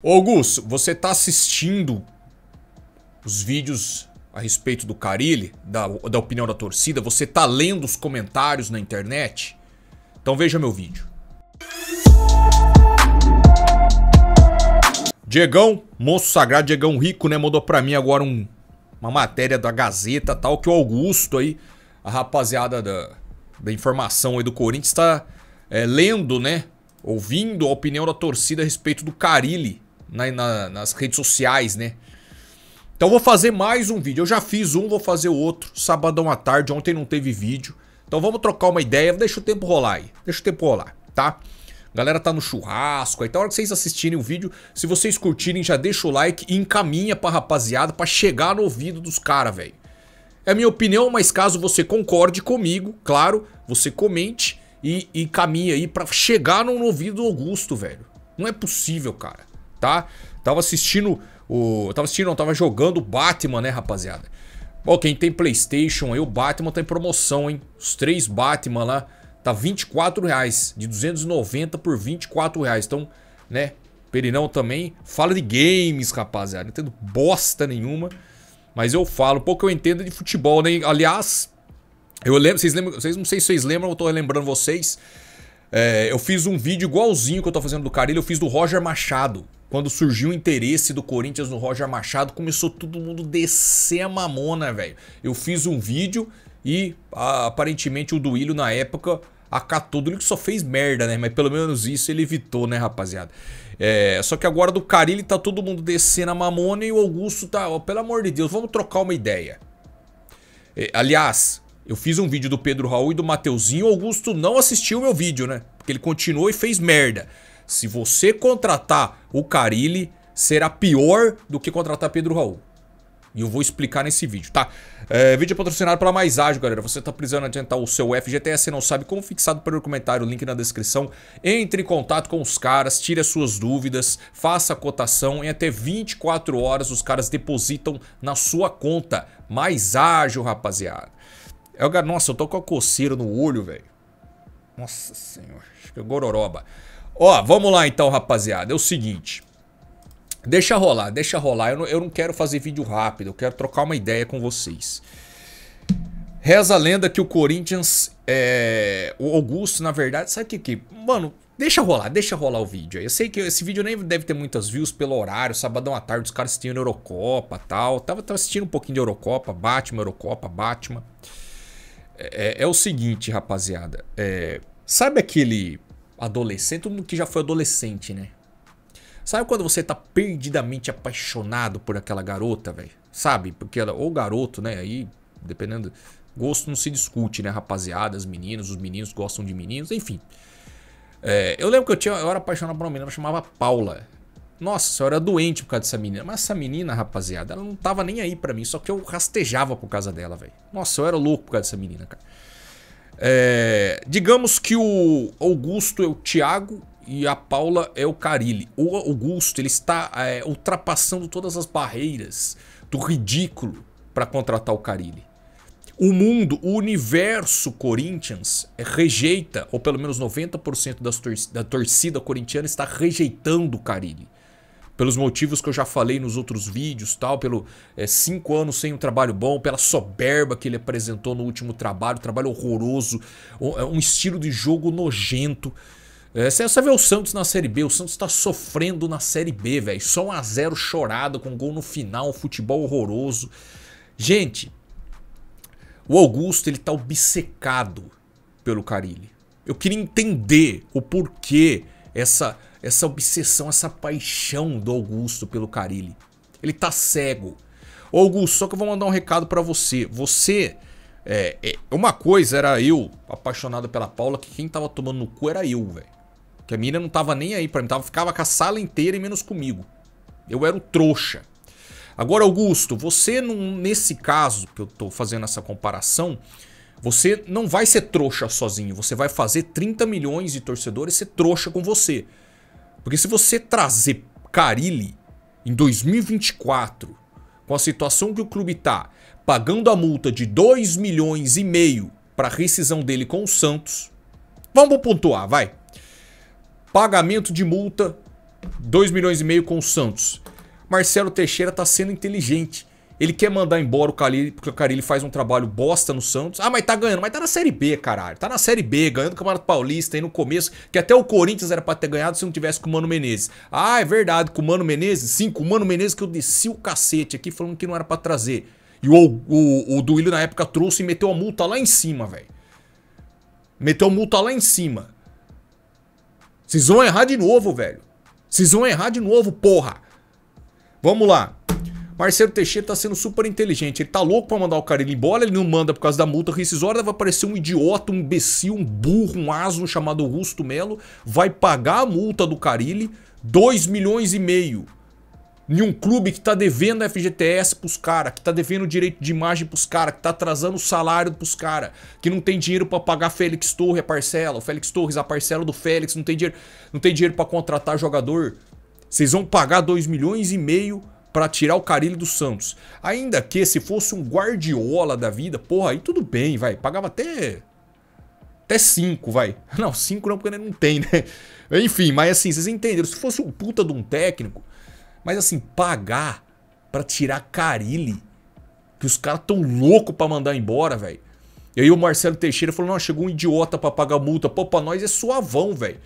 Ô Augusto, você tá assistindo os vídeos a respeito do Carilli, da, da opinião da torcida? Você tá lendo os comentários na internet? Então veja meu vídeo. Diegão, monstro sagrado, Diegão rico, né? Mandou pra mim agora um, uma matéria da Gazeta tal, que o Augusto aí, a rapaziada da, da informação aí do Corinthians, tá é, lendo, né? Ouvindo a opinião da torcida a respeito do Carilli na, na, nas redes sociais, né? Então vou fazer mais um vídeo. Eu já fiz um, vou fazer o outro. Sabadão à tarde, ontem não teve vídeo. Então vamos trocar uma ideia. Deixa o tempo rolar aí. Deixa o tempo rolar, tá? galera tá no churrasco. Então, a hora que vocês assistirem o vídeo, se vocês curtirem, já deixa o like e encaminha pra rapaziada pra chegar no ouvido dos caras, velho. É a minha opinião, mas caso você concorde comigo, claro, você comente e, e caminha aí pra chegar no ouvido do Augusto, velho. Não é possível, cara tá? Tava assistindo o. Tava assistindo, não, tava jogando Batman, né, rapaziada? Ó, quem tem Playstation aí, o Batman tá em promoção, hein? Os três Batman lá, tá R$24,00, reais. De 290 por 24 reais. Então, né? Perinão também fala de games, rapaziada. Não entendo bosta nenhuma. Mas eu falo, pouco eu entendo de futebol, né? Aliás, eu lembro, vocês lembram, vocês, não sei se vocês lembram, eu tô relembrando vocês. É, eu fiz um vídeo igualzinho que eu tô fazendo do Carilho, eu fiz do Roger Machado. Quando surgiu o interesse do Corinthians no Roger Machado, começou todo mundo descer a mamona, velho. Eu fiz um vídeo e a, aparentemente o Duílio na época acatou. Duílio que só fez merda, né? Mas pelo menos isso ele evitou, né, rapaziada? É, só que agora do Carilli tá todo mundo descendo a mamona e o Augusto tá, ó, pelo amor de Deus, vamos trocar uma ideia. É, aliás, eu fiz um vídeo do Pedro Raul e do Mateuzinho, o Augusto não assistiu o meu vídeo, né? Porque ele continuou e fez merda. Se você contratar o Carilli, será pior do que contratar Pedro Raul. E eu vou explicar nesse vídeo, tá? É, vídeo é patrocinado pela Mais Ágil, galera. Você tá precisando adiantar o seu FGTS e não sabe como fixado pelo comentário, link na descrição. Entre em contato com os caras, tire as suas dúvidas, faça a cotação. Em até 24 horas os caras depositam na sua conta. Mais Ágil, rapaziada. Eu, é, nossa, eu tô com a coceira no olho, velho. Nossa senhora, acho que é gororoba. Ó, vamos lá então, rapaziada. É o seguinte. Deixa rolar, deixa rolar. Eu não, eu não quero fazer vídeo rápido, eu quero trocar uma ideia com vocês. Reza a lenda que o Corinthians. É, o Augusto, na verdade, sabe o que, que. Mano, deixa rolar, deixa rolar o vídeo Eu sei que esse vídeo nem deve ter muitas views pelo horário. Sabadão à tarde, os caras assistindo Eurocopa tal. Tava, tava assistindo um pouquinho de Eurocopa, Batman, Eurocopa, Batman. É, é, é o seguinte, rapaziada. É, sabe aquele adolescente, todo mundo que já foi adolescente, né? Sabe quando você tá perdidamente apaixonado por aquela garota, velho? Sabe? Porque ela, ou garoto, né? Aí, dependendo. Gosto não se discute, né, rapaziada? As meninas, os meninos gostam de meninos, enfim. É, eu lembro que eu, tinha, eu era apaixonado por uma menina, ela chamava Paula. Nossa, eu era doente por causa dessa menina. Mas essa menina, rapaziada, ela não tava nem aí para mim, só que eu rastejava por causa dela, velho. Nossa, eu era louco por causa dessa menina, cara. É, digamos que o Augusto é o Thiago e a Paula é o Carilli. O Augusto ele está é, ultrapassando todas as barreiras do ridículo para contratar o Carilli. O mundo, o universo Corinthians rejeita, ou pelo menos 90% das tor da torcida corintiana está rejeitando o Carilli pelos motivos que eu já falei nos outros vídeos, tal, pelo é, cinco anos sem um trabalho bom, pela soberba que ele apresentou no último trabalho, trabalho horroroso, um, é, estilo de jogo nojento. É, você vê o Santos na Série B, o Santos tá sofrendo na Série B, velho. Só um a zero chorado, com gol no final, um futebol horroroso. Gente, o Augusto, ele tá obcecado pelo Carilli. Eu queria entender o porquê essa essa obsessão, essa paixão do Augusto pelo Carilli. Ele tá cego. Ô Augusto, só que eu vou mandar um recado para você. Você. É, é, uma coisa era eu, apaixonado pela Paula, que quem tava tomando no cu era eu, velho. Que a mina não tava nem aí pra mim, tava, ficava com a sala inteira e menos comigo. Eu era o trouxa. Agora, Augusto, você nesse caso que eu tô fazendo essa comparação, você não vai ser trouxa sozinho. Você vai fazer 30 milhões de torcedores ser trouxa com você. Porque se você trazer Carilli em 2024, com a situação que o clube tá, pagando a multa de 2 milhões e meio para rescisão dele com o Santos. Vamos pontuar, vai. Pagamento de multa 2 milhões e meio com o Santos. Marcelo Teixeira tá sendo inteligente. Ele quer mandar embora o Carilli, porque o Carilli faz um trabalho bosta no Santos. Ah, mas tá ganhando. Mas tá na Série B, caralho. Tá na Série B, ganhando o Campeonato Paulista aí no começo, que até o Corinthians era pra ter ganhado se não tivesse com o Mano Menezes. Ah, é verdade, com o Mano Menezes? Sim, com o Mano Menezes que eu desci o cacete aqui falando que não era pra trazer. E o, o, o Duílio na época trouxe e meteu a multa lá em cima, velho. Meteu a multa lá em cima. Vocês vão errar de novo, velho. Vocês vão errar de novo, porra. Vamos lá. Marcelo Teixeira tá sendo super inteligente. Ele tá louco pra mandar o cara embora, ele não manda por causa da multa rescisória, vai aparecer um idiota, um imbecil, um burro, um asno chamado Augusto Melo, vai pagar a multa do Carilli, 2 milhões e meio. Em um clube que tá devendo FGTS pros caras, que tá devendo direito de imagem pros caras, que tá atrasando o salário pros caras, que não tem dinheiro para pagar Félix Torres a parcela, o Félix Torres a parcela do Félix, não tem dinheiro, não tem dinheiro para contratar jogador. Vocês vão pagar 2 milhões e meio para tirar o Carilli do Santos. Ainda que se fosse um Guardiola da vida, porra, aí tudo bem, vai. Pagava até até 5, vai. Não, 5 não, porque ele não tem, né? Enfim, mas assim, vocês entenderam. Se fosse um puta de um técnico, mas assim, pagar para tirar Carilli, que os caras tão louco para mandar embora, velho. E aí o Marcelo Teixeira falou: não, chegou um idiota para pagar multa. Pô, pra nós é suavão, velho.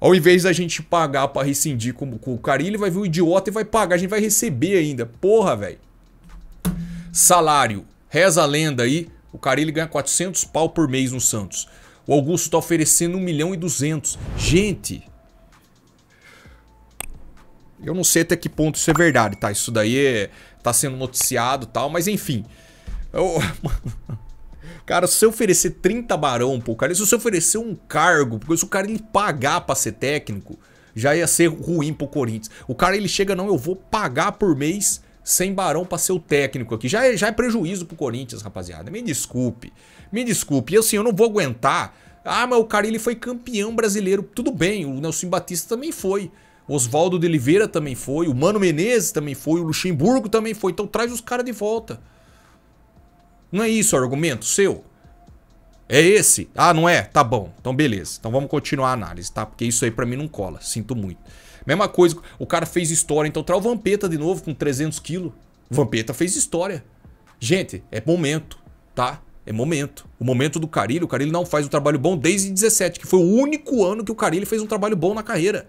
Ao invés da gente pagar para rescindir com, com o ele vai vir o um idiota e vai pagar. A gente vai receber ainda. Porra, velho. Salário. Reza a lenda aí. O Carilli ganha 400 pau por mês no Santos. O Augusto está oferecendo 1 milhão e 200. Gente. Eu não sei até que ponto isso é verdade, tá? Isso daí é, tá sendo noticiado e tal, mas enfim. Eu... Cara, se você oferecer 30 barão pro cara, se você oferecer um cargo, porque se o cara ele pagar pra ser técnico, já ia ser ruim pro Corinthians. O cara ele chega, não, eu vou pagar por mês sem barão pra ser o técnico aqui. Já é, já é prejuízo pro Corinthians, rapaziada. Me desculpe. Me desculpe. E assim, eu não vou aguentar. Ah, mas o cara ele foi campeão brasileiro. Tudo bem, o Nelson Batista também foi. Oswaldo de Oliveira também foi, o Mano Menezes também foi, o Luxemburgo também foi. Então traz os caras de volta. Não é isso o argumento seu? É esse? Ah, não é? Tá bom. Então beleza. Então vamos continuar a análise, tá? Porque isso aí para mim não cola. Sinto muito. Mesma coisa, o cara fez história, então traz o Vampeta de novo com 300 quilos. Vampeta fez história. Gente, é momento, tá? É momento. O momento do Carilho, o Carilho não faz um trabalho bom desde 17, que foi o único ano que o Carilho fez um trabalho bom na carreira.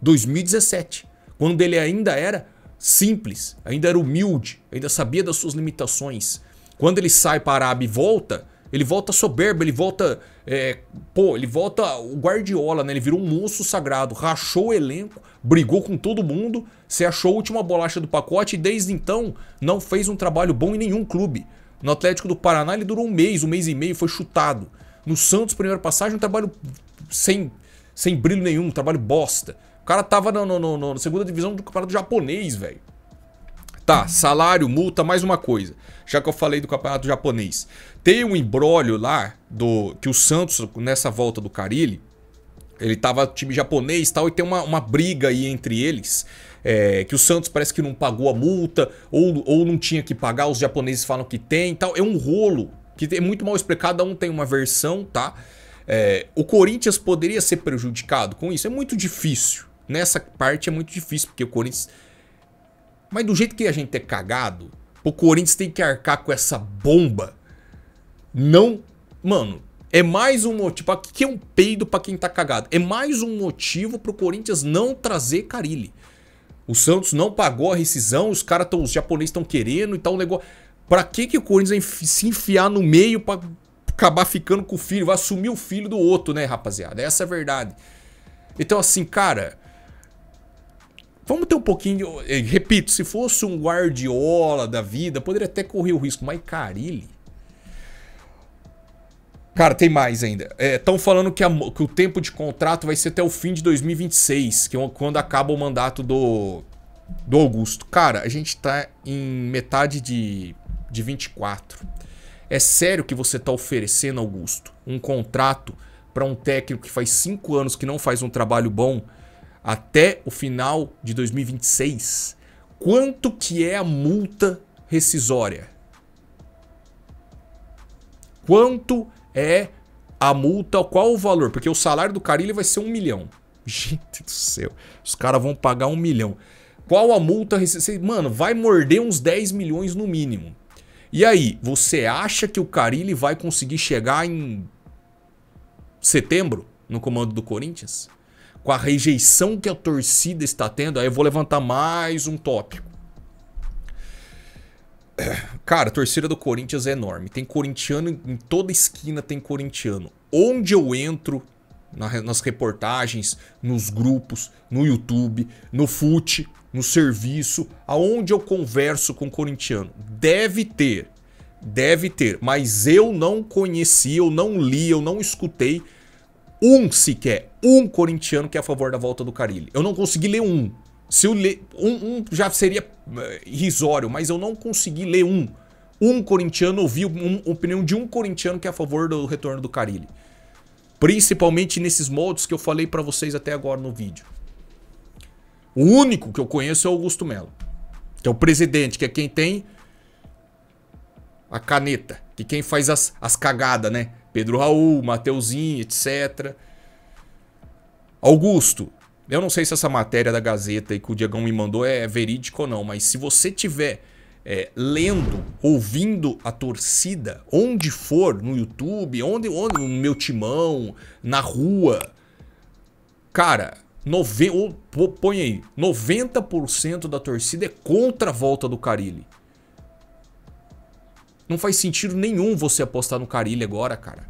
2017, quando ele ainda era simples, ainda era humilde, ainda sabia das suas limitações, quando ele sai para a e volta, ele volta soberbo, ele volta. É, pô, ele volta o Guardiola, né? Ele virou um monstro sagrado, rachou o elenco, brigou com todo mundo, se achou a última bolacha do pacote e desde então não fez um trabalho bom em nenhum clube. No Atlético do Paraná ele durou um mês, um mês e meio, foi chutado. No Santos, primeira passagem, um trabalho sem, sem brilho nenhum, um trabalho bosta. O cara tava no no no na segunda divisão do campeonato japonês, velho. Tá, salário, multa, mais uma coisa. Já que eu falei do campeonato japonês. Tem um embrólio lá do que o Santos, nessa volta do Carilli, ele tava time japonês tal, e tem uma, uma briga aí entre eles. É, que o Santos parece que não pagou a multa, ou, ou não tinha que pagar, os japoneses falam que tem e tal. É um rolo que é muito mal explicado, cada um tem uma versão, tá? É, o Corinthians poderia ser prejudicado com isso? É muito difícil. Nessa parte é muito difícil, porque o Corinthians mas do jeito que a gente é cagado, o Corinthians tem que arcar com essa bomba. Não. Mano, é mais um motivo. O tipo, que é um peido para quem tá cagado. É mais um motivo pro Corinthians não trazer Carilli. O Santos não pagou a rescisão, os caras os japoneses estão querendo e tal, um negócio. Pra que que o Corinthians se enfiar no meio para acabar ficando com o filho, vai assumir o filho do outro, né, rapaziada? Essa é a verdade. Então assim, cara, Vamos ter um pouquinho. Eh, repito, se fosse um Guardiola da vida, poderia até correr o risco, mas Carilli. Cara, tem mais ainda. Estão é, falando que, a, que, o tempo de contrato vai ser até o fim de 2026, que é quando acaba o mandato do, do Augusto. Cara, a gente tá em metade de, de 24. É sério que você tá oferecendo, Augusto, um contrato para um técnico que faz cinco anos que não faz um trabalho bom até o final de 2026, quanto que é a multa rescisória? Quanto é a multa? Qual o valor? Porque o salário do Carilli vai ser um milhão. Gente do céu, os caras vão pagar um milhão. Qual a multa? Mano, vai morder uns 10 milhões no mínimo. E aí, você acha que o Carilli vai conseguir chegar em setembro no comando do Corinthians? com a rejeição que a torcida está tendo, aí eu vou levantar mais um tópico. Cara, a torcida do Corinthians é enorme. Tem corintiano em toda esquina, tem corintiano. Onde eu entro nas reportagens, nos grupos, no YouTube, no fute, no serviço, aonde eu converso com corintiano, deve ter, deve ter, mas eu não conheci, eu não li, eu não escutei um sequer, um corintiano que é a favor da volta do Carilli. Eu não consegui ler um. Se eu ler um, um já seria eh, irrisório, mas eu não consegui ler um. Um corintiano, ouvi um, opinião de um corintiano que é a favor do retorno do Carilli. Principalmente nesses moldes que eu falei para vocês até agora no vídeo. O único que eu conheço é o Augusto Melo, que é o presidente, que é quem tem a caneta, que quem faz as, as cagadas, né? Pedro Raul, Mateuzinho, etc. Augusto, eu não sei se essa matéria da Gazeta e que o Diagão me mandou é, é verídica ou não, mas se você tiver é, lendo, ouvindo a torcida, onde for, no YouTube, onde, onde no meu timão, na rua, cara, nove, ou, põe aí, 90% da torcida é contra a volta do Carilli. Não faz sentido nenhum você apostar no Carilho agora, cara.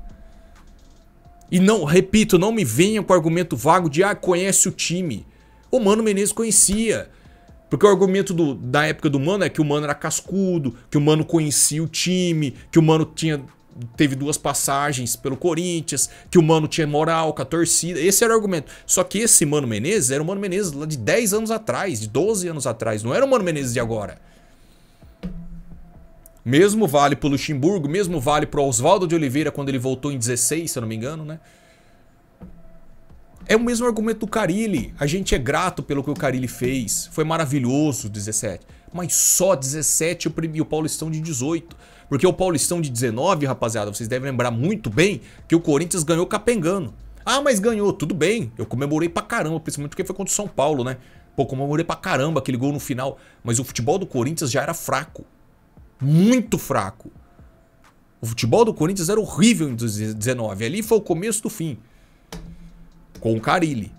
E não, repito, não me venha com argumento vago de ah, conhece o time. O Mano Menezes conhecia. Porque o argumento do, da época do Mano é que o Mano era cascudo, que o Mano conhecia o time, que o Mano tinha teve duas passagens pelo Corinthians, que o Mano tinha moral com a torcida. Esse era o argumento. Só que esse Mano Menezes era o Mano Menezes lá de 10 anos atrás, de 12 anos atrás, não era o Mano Menezes de agora. Mesmo vale para Luxemburgo, mesmo vale para Oswaldo de Oliveira quando ele voltou em 16, se eu não me engano, né? É o mesmo argumento do Carilli. A gente é grato pelo que o Carilli fez. Foi maravilhoso 17. Mas só 17 e o Paulistão de 18. Porque o Paulistão de 19, rapaziada, vocês devem lembrar muito bem que o Corinthians ganhou capengando. Ah, mas ganhou, tudo bem. Eu comemorei pra caramba, principalmente porque foi contra o São Paulo, né? Pô, comemorei pra caramba aquele gol no final. Mas o futebol do Corinthians já era fraco muito fraco. O futebol do Corinthians era horrível em 2019. Ali foi o começo do fim. Com o Carilli.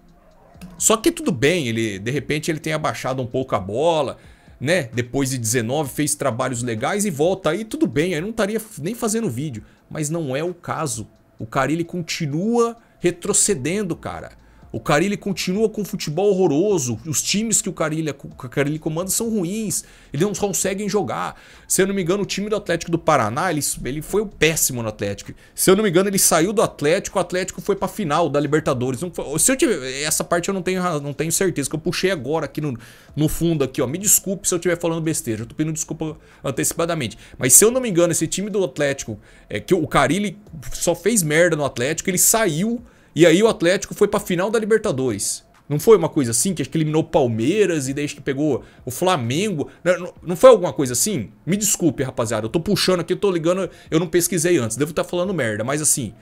Só que tudo bem, ele de repente ele tem abaixado um pouco a bola, né? Depois de 19 fez trabalhos legais e volta aí, tudo bem, aí não estaria nem fazendo vídeo, mas não é o caso. O Carilli continua retrocedendo, cara. O Carilli continua com um futebol horroroso, os times que o Carilli, que o Carilli comanda são ruins, eles não conseguem jogar. Se eu não me engano, o time do Atlético do Paraná, ele, ele foi o péssimo no Atlético. Se eu não me engano, ele saiu do Atlético, o Atlético foi pra final da Libertadores. Foi, se eu tiver, essa parte eu não tenho, não tenho certeza, que eu puxei agora aqui no, no fundo aqui, ó. Me desculpe se eu estiver falando besteira, eu tô pedindo desculpa antecipadamente. Mas se eu não me engano, esse time do Atlético, é que o Carilli só fez merda no Atlético, ele saiu e aí o Atlético foi para final da Libertadores. Não foi uma coisa assim que acho que eliminou o Palmeiras e desde que pegou o Flamengo. Não, não, foi alguma coisa assim? Me desculpe, rapaziada. Eu tô puxando aqui, eu tô ligando. Eu não pesquisei antes. Devo estar tá falando merda. Mas assim,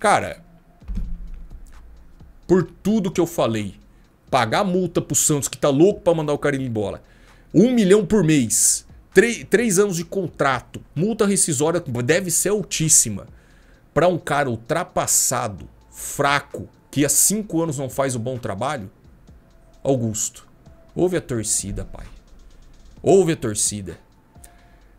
cara. Por tudo que eu falei, pagar multa pro Santos, que tá louco para mandar o cara embora. Um milhão por mês. Três, três anos de contrato. Multa rescisória deve ser altíssima. para um cara ultrapassado fraco que há cinco anos não faz o bom trabalho? Augusto, ouve a torcida, pai. Ouve a torcida.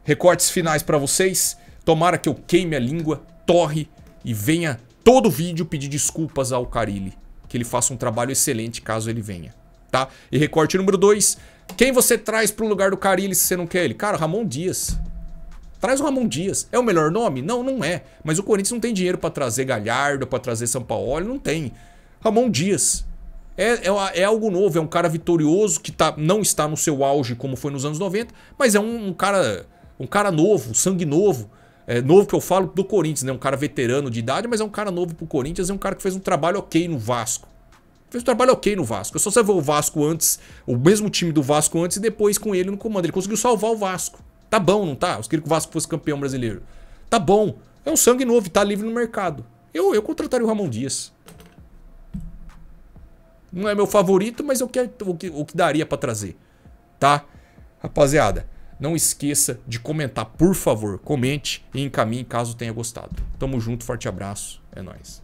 Recortes finais para vocês. Tomara que eu queime a língua, torre e venha todo vídeo pedir desculpas ao Carilli. Que ele faça um trabalho excelente caso ele venha. Tá? E recorte número 2. Quem você traz pro lugar do Carilli se você não quer ele? Cara, Ramon Dias. Traz o Ramon Dias. É o melhor nome? Não, não é. Mas o Corinthians não tem dinheiro para trazer Galhardo, para trazer São Paulo, não tem. Ramon Dias. É, é, é, algo novo, é um cara vitorioso que tá, não está no seu auge como foi nos anos 90, mas é um, um cara um cara novo, sangue novo. É, novo que eu falo do Corinthians, né? Um cara veterano de idade, mas é um cara novo pro Corinthians, é um cara que fez um trabalho ok no Vasco. Fez um trabalho ok no Vasco. Eu é só você ver o Vasco antes, o mesmo time do Vasco antes e depois com ele no comando. Ele conseguiu salvar o Vasco. Tá bom, não tá? Eu queria que o Vasco fosse campeão brasileiro. Tá bom. É um sangue novo, tá livre no mercado. Eu, eu contrataria o Ramon Dias. Não é meu favorito, mas eu quero o que, o que daria para trazer. Tá? Rapaziada, não esqueça de comentar, por favor. Comente e encaminhe caso tenha gostado. Tamo junto, forte abraço. É nóis.